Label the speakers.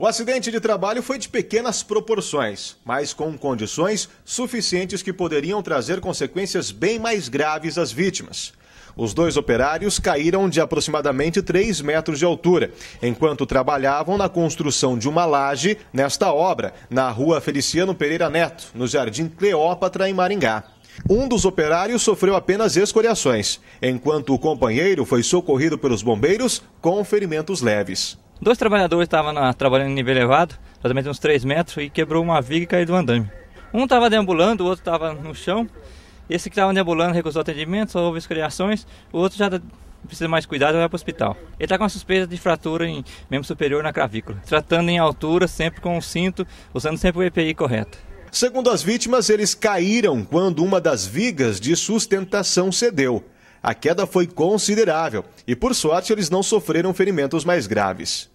Speaker 1: O acidente de trabalho foi de pequenas proporções, mas com condições suficientes que poderiam trazer consequências bem mais graves às vítimas. Os dois operários caíram de aproximadamente 3 metros de altura, enquanto trabalhavam na construção de uma laje nesta obra, na rua Feliciano Pereira Neto, no Jardim Cleópatra, em Maringá. Um dos operários sofreu apenas escoriações, enquanto o companheiro foi socorrido pelos bombeiros com ferimentos leves.
Speaker 2: Dois trabalhadores estavam trabalhando em nível elevado, praticamente uns 3 metros, e quebrou uma viga e caiu do andame. Um estava deambulando, o outro estava no chão. Esse que estava deambulando recusou atendimento, só houve escoriações. O outro já tá, precisa mais cuidado e vai para o hospital. Ele está com uma suspeita de fratura em membro superior na clavícula. Tratando em altura, sempre com o um cinto, usando sempre o EPI correto.
Speaker 1: Segundo as vítimas, eles caíram quando uma das vigas de sustentação cedeu a queda foi considerável e, por sorte, eles não sofreram ferimentos mais graves.